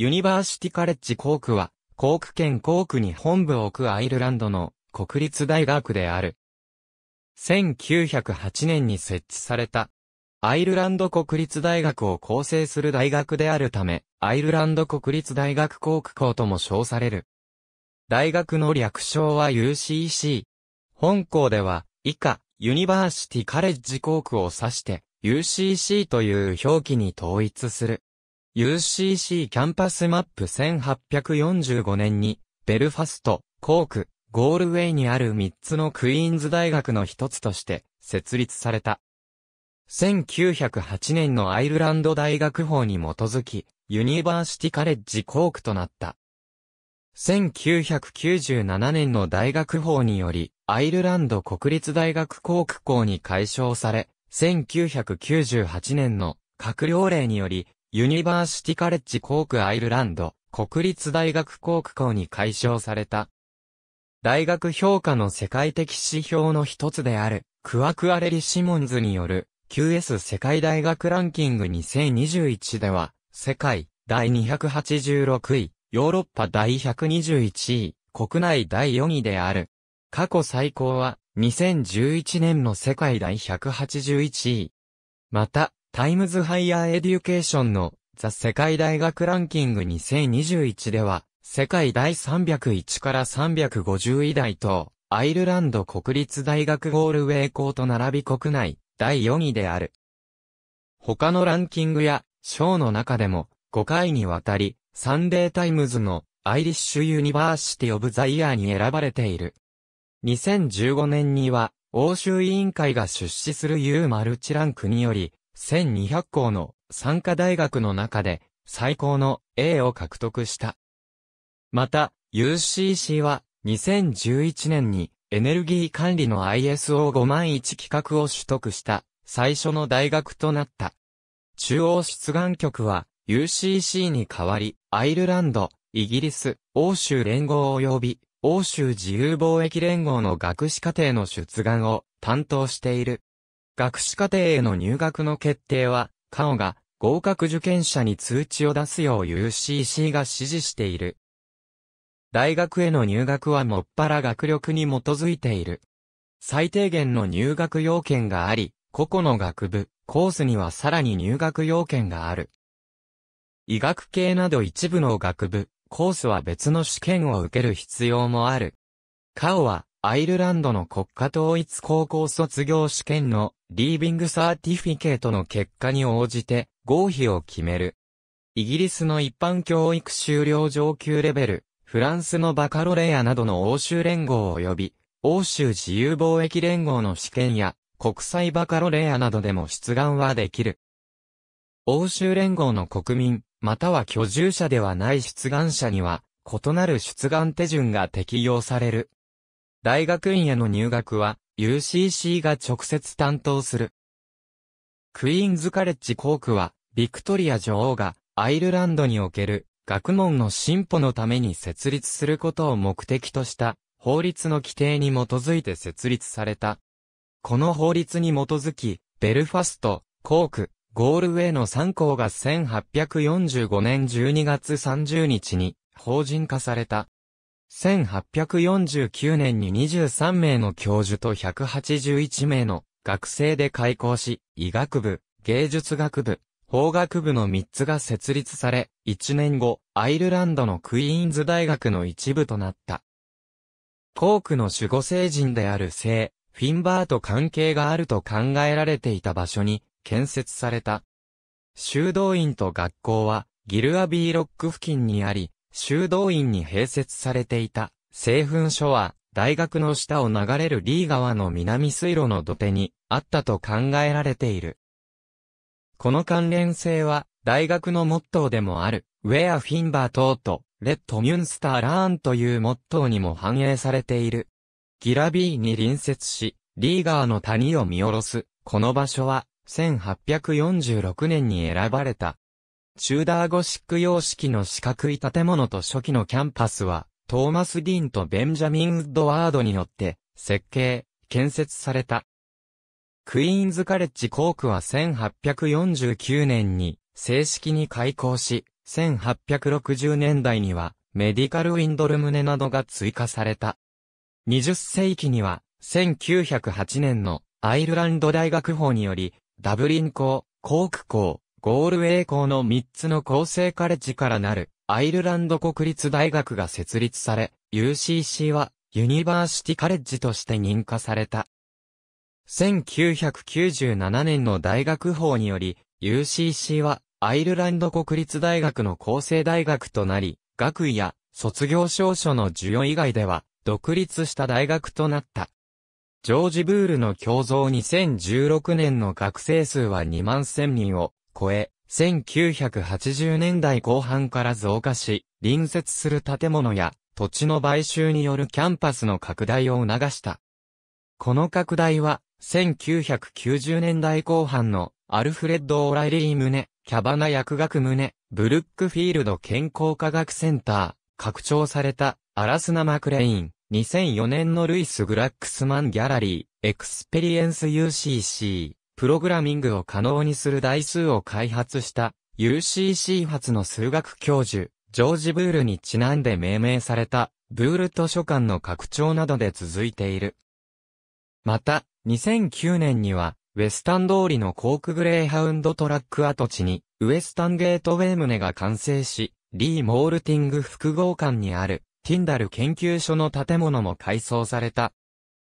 ユニバーシティカレッジコークは、コーク県コークに本部を置くアイルランドの国立大学である。1908年に設置された。アイルランド国立大学を構成する大学であるため、アイルランド国立大学コーク校とも称される。大学の略称は UCC。本校では、以下、ユニバーシティカレッジコークを指して、UCC という表記に統一する。UCC キャンパスマップ1845年に、ベルファスト、コーク、ゴールウェイにある3つのクイーンズ大学の一つとして設立された。1908年のアイルランド大学法に基づき、ユニバーシティカレッジコークとなった。1997年の大学法により、アイルランド国立大学コーク校に解消され、1998年の閣僚令により、ユニバーシティカレッジコークアイルランド、国立大学コーク校に解消された。大学評価の世界的指標の一つである、クワクアレリ・シモンズによる QS 世界大学ランキング2021では、世界第286位、ヨーロッパ第121位、国内第4位である。過去最高は、2011年の世界第181位。また、タイムズハイヤーエデュケーションのザ・世界大学ランキング2021では、世界第301から350位台と、アイルランド国立大学ゴールウェイ校と並び国内第4位である。他のランキングや賞の中でも5回にわたりサンデータイムズのアイリッシュユニバーシティオブザイヤーに選ばれている。2015年には欧州委員会が出資する U マルチランクにより1200校の参加大学の中で最高の A を獲得した。また、UCC は2011年にエネルギー管理の i s o 5 1企画を取得した最初の大学となった。中央出願局は UCC に代わり、アイルランド、イギリス、欧州連合及び欧州自由貿易連合の学士課程の出願を担当している。学士課程への入学の決定は、カオが合格受験者に通知を出すよう UCC が指示している。大学への入学はもっぱら学力に基づいている。最低限の入学要件があり、個々の学部、コースにはさらに入学要件がある。医学系など一部の学部、コースは別の試験を受ける必要もある。カオは、アイルランドの国家統一高校卒業試験のリービングサーティフィケートの結果に応じて合否を決める。イギリスの一般教育修了上級レベル、フランスのバカロレアなどの欧州連合及び、欧州自由貿易連合の試験や、国際バカロレアなどでも出願はできる。欧州連合の国民、または居住者ではない出願者には、異なる出願手順が適用される。大学院への入学は、UCC が直接担当する。クイーンズカレッジ校区は、ビクトリア女王がアイルランドにおける学問の進歩のために設立することを目的とした法律の規定に基づいて設立された。この法律に基づき、ベルファスト、コーク、ゴールウェイの3校が1845年12月30日に法人化された。1849年に23名の教授と181名の学生で開校し、医学部、芸術学部、法学部の3つが設立され、1年後、アイルランドのクイーンズ大学の一部となった。コークの守護聖人である聖、フィンバーと関係があると考えられていた場所に建設された。修道院と学校はギルアビーロック付近にあり、修道院に併設されていた、製粉所は、大学の下を流れるリー川の南水路の土手にあったと考えられている。この関連性は、大学のモットーでもある、ウェア・フィンバー等と、レッドミュンスターラーンというモットーにも反映されている。ギラビーに隣接し、リーガーの谷を見下ろす、この場所は、1846年に選ばれた、チューダーゴシック様式の四角い建物と初期のキャンパスは、トーマス・ディーンとベンジャミン・ウッドワードによって、設計、建設された。クイーンズ・カレッジ・コークは1849年に正式に開校し、1860年代にはメディカルウィンドルネなどが追加された。20世紀には1908年のアイルランド大学法によりダブリン校、コーク校、ゴールウェ校の3つの構成カレッジからなる、アイルランド国立大学が設立され、UCC は、ユニバーシティカレッジとして認可された。1997年の大学法により、UCC は、アイルランド国立大学の構成大学となり、学位や卒業証書の授与以外では、独立した大学となった。ジョージ・ブールの共造2016年の学生数は2万1000人を超え、1980年代後半から増加し、隣接する建物や土地の買収によるキャンパスの拡大を促した。この拡大は、1990年代後半のアルフレッド・オライリー胸、キャバナ薬学ネ、ブルックフィールド健康科学センター、拡張されたアラスナ・マクレイン、2004年のルイス・グラックスマン・ギャラリー、エクスペリエンス UCC、プログラミングを可能にする台数を開発した UCC 発の数学教授、ジョージ・ブールにちなんで命名された、ブール図書館の拡張などで続いている。また、2009年には、ウェスタン通りのコークグレーハウンドトラック跡地に、ウエスタンゲートウェイネが完成し、リー・モールティング複合館にある、ティンダル研究所の建物も改装された。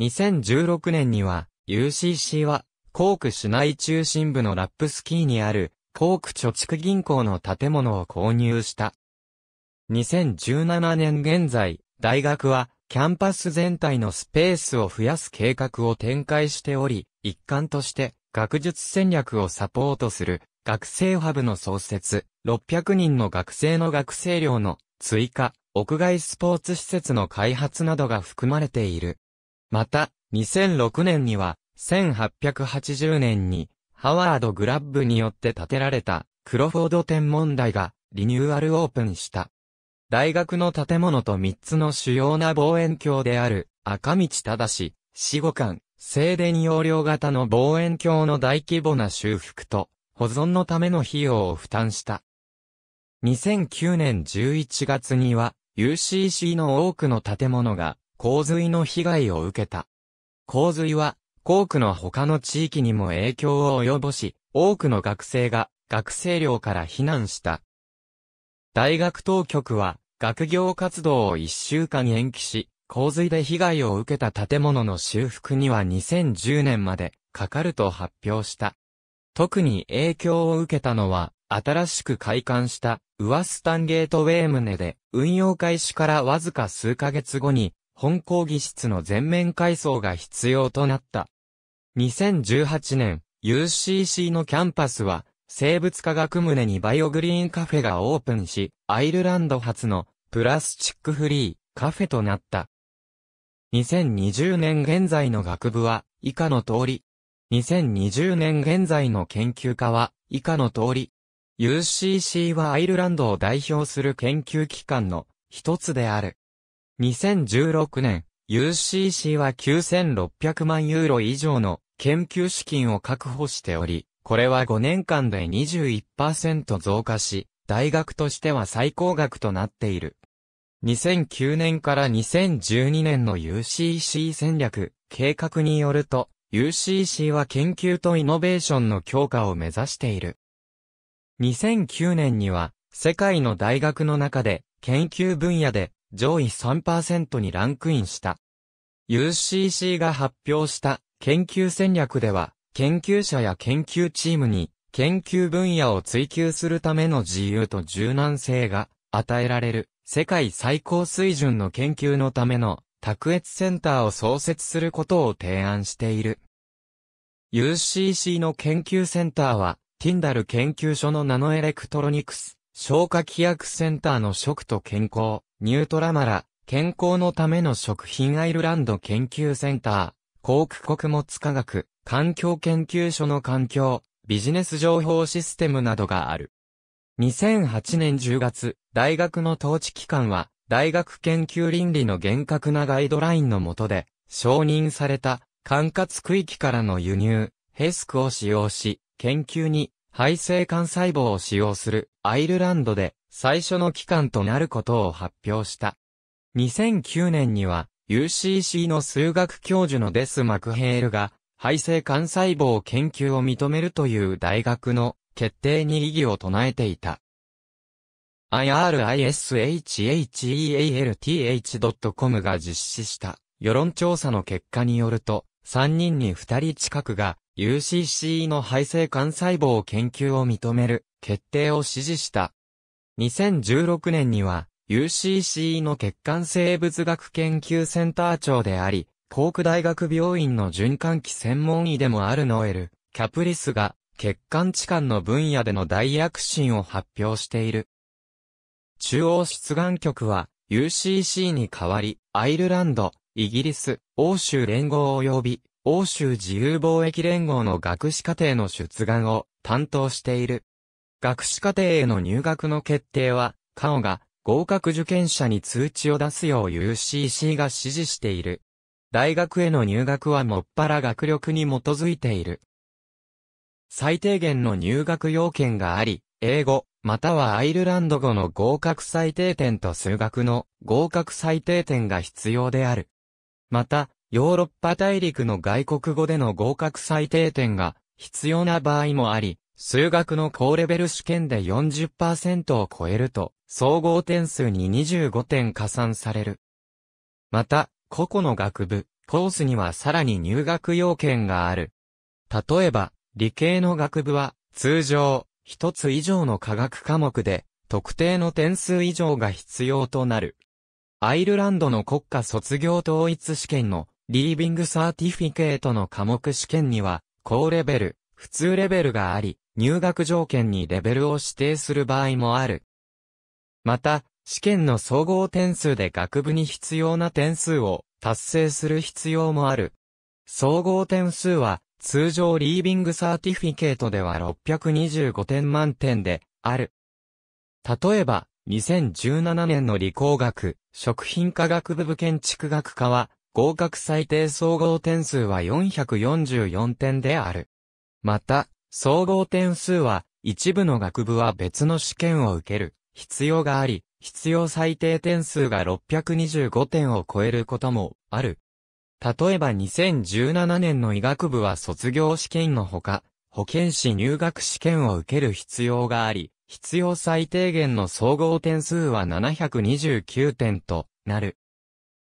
2016年には、UCC は、コーク市内中心部のラップスキーにある、コーク貯蓄銀行の建物を購入した。2017年現在、大学は、キャンパス全体のスペースを増やす計画を展開しており、一環として、学術戦略をサポートする、学生ハブの創設、600人の学生の学生寮の追加、屋外スポーツ施設の開発などが含まれている。また、2006年には、1880年に、ハワード・グラッブによって建てられた、クロフォード天文台が、リニューアルオープンした。大学の建物と3つの主要な望遠鏡である、赤道正、死後間、静電容量型の望遠鏡の大規模な修復と、保存のための費用を負担した。2009年11月には、UCC の多くの建物が、洪水の被害を受けた。洪水は、校区の他の地域にも影響を及ぼし、多くの学生が学生寮から避難した。大学当局は学業活動を一週間延期し、洪水で被害を受けた建物の修復には2010年までかかると発表した。特に影響を受けたのは、新しく開館したウワスタンゲートウェイムネで、運用開始からわずか数ヶ月後に、本講義室の全面改装が必要となった2018年、UCC のキャンパスは、生物科学棟にバイオグリーンカフェがオープンし、アイルランド初のプラスチックフリーカフェとなった。2020年現在の学部は以下の通り。2020年現在の研究家は以下の通り。UCC はアイルランドを代表する研究機関の一つである。2016年、UCC は9600万ユーロ以上の研究資金を確保しており、これは5年間で21%増加し、大学としては最高額となっている。2009年から2012年の UCC 戦略、計画によると、UCC は研究とイノベーションの強化を目指している。2009年には、世界の大学の中で、研究分野で上位3%にランクインした。UCC が発表した研究戦略では、研究者や研究チームに研究分野を追求するための自由と柔軟性が与えられる世界最高水準の研究のための卓越センターを創設することを提案している。UCC の研究センターは、ティンダル研究所のナノエレクトロニクス、消化規約センターの食と健康、ニュートラマラ、健康のための食品アイルランド研究センター、航空穀物科学、環境研究所の環境、ビジネス情報システムなどがある。2008年10月、大学の統治機関は、大学研究倫理の厳格なガイドラインの下で、承認された、管轄区域からの輸入、ヘスクを使用し、研究に、肺性幹細胞を使用する、アイルランドで、最初の期間となることを発表した。2009年には、UCC の数学教授のデス・マクヘールが、肺性幹細胞研究を認めるという大学の決定に異議を唱えていた。i r i s h e a l t h c o m が実施した世論調査の結果によると、3人に2人近くが UCC の肺性幹細胞研究を認める決定を支持した2016年には UCC の血管生物学研究センター長であり、航空大学病院の循環器専門医でもあるノエル・キャプリスが血管置換の分野での大躍進を発表している。中央出願局は UCC に代わり、アイルランド、イギリス、欧州連合及び、欧州自由貿易連合の学士課程の出願を担当している。学士課程への入学の決定は、カオが合格受験者に通知を出すよう UCC が指示している。大学への入学はもっぱら学力に基づいている。最低限の入学要件があり、英語、またはアイルランド語の合格最低点と数学の合格最低点が必要である。また、ヨーロッパ大陸の外国語での合格最低点が必要な場合もあり、数学の高レベル試験で40%を超えると、総合点数に25点加算される。また、個々の学部、コースにはさらに入学要件がある。例えば、理系の学部は、通常、一つ以上の科学科目で、特定の点数以上が必要となる。アイルランドの国家卒業統一試験の、リービングサーティフィケートの科目試験には、高レベル、普通レベルがあり、入学条件にレベルを指定する場合もある。また、試験の総合点数で学部に必要な点数を達成する必要もある。総合点数は、通常リービングサーティフィケートでは625点満点である。例えば、2017年の理工学、食品科学部部建築学科は、合格最低総合点数は444点である。また、総合点数は、一部の学部は別の試験を受ける必要があり、必要最低点数が625点を超えることもある。例えば2017年の医学部は卒業試験のほか、保健師入学試験を受ける必要があり、必要最低限の総合点数は729点となる。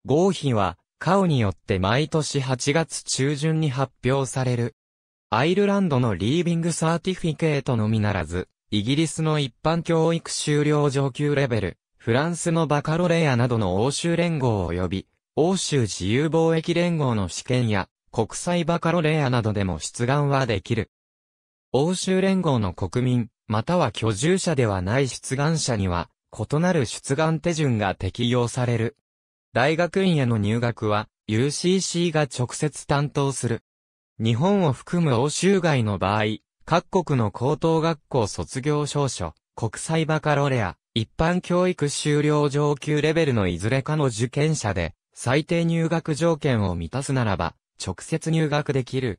合否は、カウによって毎年8月中旬に発表される。アイルランドのリービングサーティフィケートのみならず、イギリスの一般教育修了上級レベル、フランスのバカロレアなどの欧州連合及び、欧州自由貿易連合の試験や、国際バカロレアなどでも出願はできる。欧州連合の国民、または居住者ではない出願者には、異なる出願手順が適用される。大学院への入学は、UCC が直接担当する。日本を含む欧州外の場合、各国の高等学校卒業証書、国際バカロレア、一般教育修了上級レベルのいずれかの受験者で、最低入学条件を満たすならば、直接入学できる。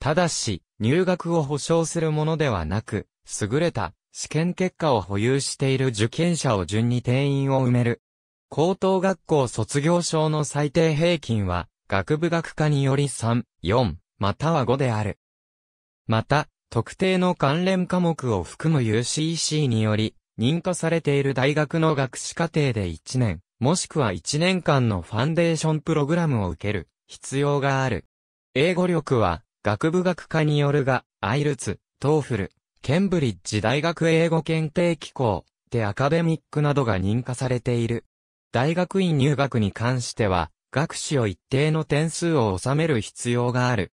ただし、入学を保証するものではなく、優れた試験結果を保有している受験者を順に定員を埋める。高等学校卒業証の最低平均は学部学科により3、4、または5である。また、特定の関連科目を含む UCC により、認可されている大学の学士課程で1年、もしくは1年間のファンデーションプログラムを受ける必要がある。英語力は、学部学科によるが、アイルツ、トーフル、ケンブリッジ大学英語検定機構、でアカデミックなどが認可されている。大学院入学に関しては、学士を一定の点数を収める必要がある。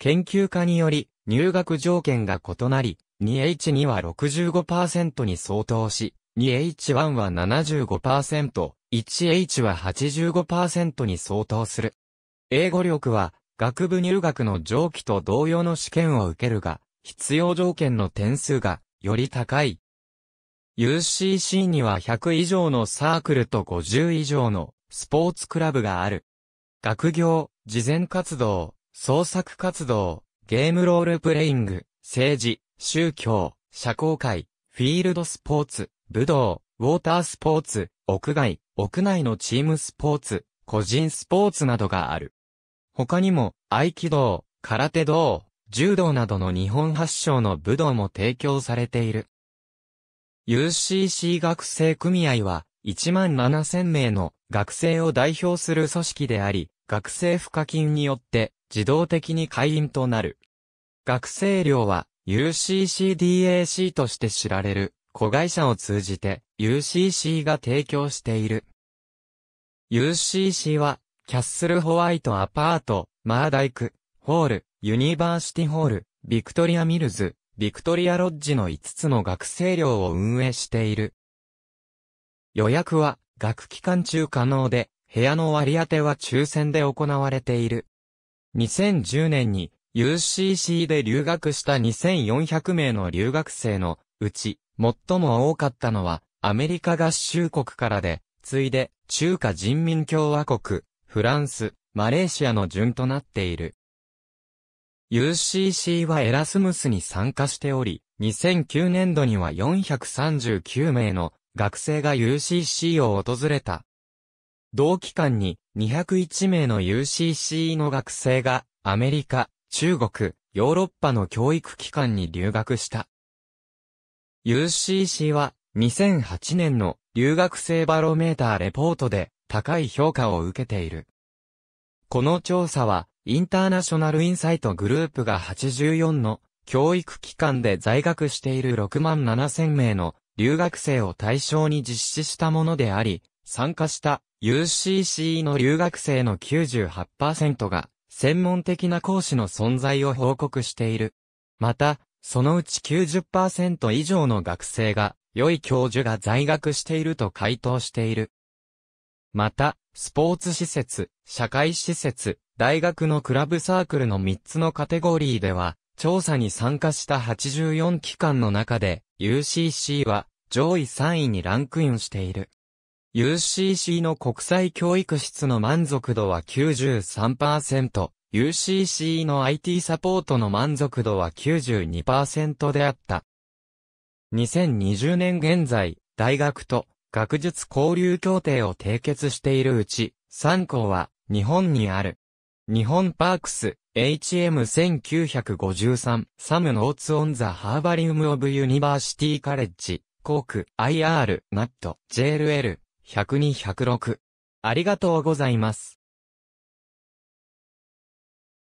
研究家により入学条件が異なり、2H2 は65%に相当し、2H1 は75%、1H は85%に相当する。英語力は学部入学の上記と同様の試験を受けるが、必要条件の点数がより高い。UCC には100以上のサークルと50以上のスポーツクラブがある。学業、慈善活動、創作活動、ゲームロールプレイング、政治、宗教、社交界、フィールドスポーツ、武道、ウォータースポーツ、屋外、屋内のチームスポーツ、個人スポーツなどがある。他にも、合気道、空手道、柔道などの日本発祥の武道も提供されている。UCC 学生組合は、1万7000名の学生を代表する組織であり、学生賦課金によって自動的に会員となる。学生寮は UCCDAC として知られる子会社を通じて UCC が提供している。UCC はキャッスルホワイトアパート、マーダイク、ホール、ユニバーシティホール、ビクトリアミルズ、ビクトリアロッジの5つの学生寮を運営している予約は学期間中可能で、部屋の割り当ては抽選で行われている。2010年に UCC で留学した2400名の留学生のうち、最も多かったのはアメリカ合衆国からで、次いで中華人民共和国、フランス、マレーシアの順となっている。UCC はエラスムスに参加しており、2009年度には439名の学生が UCC を訪れた。同期間に201名の UCC の学生がアメリカ、中国、ヨーロッパの教育機関に留学した。UCC は2008年の留学生バロメーターレポートで高い評価を受けている。この調査はインターナショナルインサイトグループが84の教育機関で在学している6万7 0 0 0名の留学生を対象に実施したものであり、参加した UCC の留学生の98%が専門的な講師の存在を報告している。また、そのうち90%以上の学生が良い教授が在学していると回答している。また、スポーツ施設、社会施設、大学のクラブサークルの3つのカテゴリーでは、調査に参加した84機関の中で UCC は上位3位にランクインしている。UCC の国際教育室の満足度は93%、UCC の IT サポートの満足度は92%であった。2020年現在、大学と学術交流協定を締結しているうち、3校は日本にある。日本パークス、HM1953 サムノーツオンザハーバリウムオブユニバーシティカレッジコーク IR ナット JLL 102-106ありがとうございます。